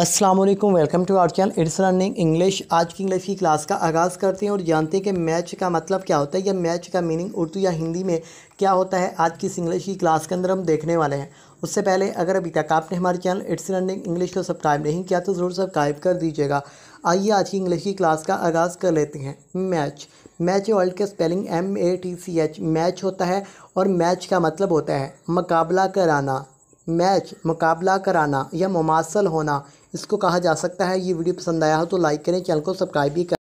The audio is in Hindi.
अस्सलाम वालेकुम welcome to our channel it's running English आज की इंग्लिश की क्लास का आगाज़ करते हैं और जानते हैं कि मैच का मतलब क्या होता है या मैच का मीनिंग उर्दू या हिंदी में क्या होता है आज की इस इंग्लिश की क्लास के अंदर हम देखने वाले हैं उससे पहले अगर अभी तक आपने हमारे चैनल इट्स रनिंग इंग्लिश को सब्सक्राइब नहीं किया तो ज़रूर सब्सक्राइब कर दीजिएगा आइए आज की इंग्लिश की क्लास का आगाज़ कर लेते हैं मैच मैच वर्ल्ड के spelling M A T C H match होता है और मैच का मतलब होता है मुकाबला कराना मैच मुकाबला कराना या मुमासल होना इसको कहा जा सकता है ये वीडियो पसंद आया हो तो लाइक करें चैनल को सब्सक्राइब भी करें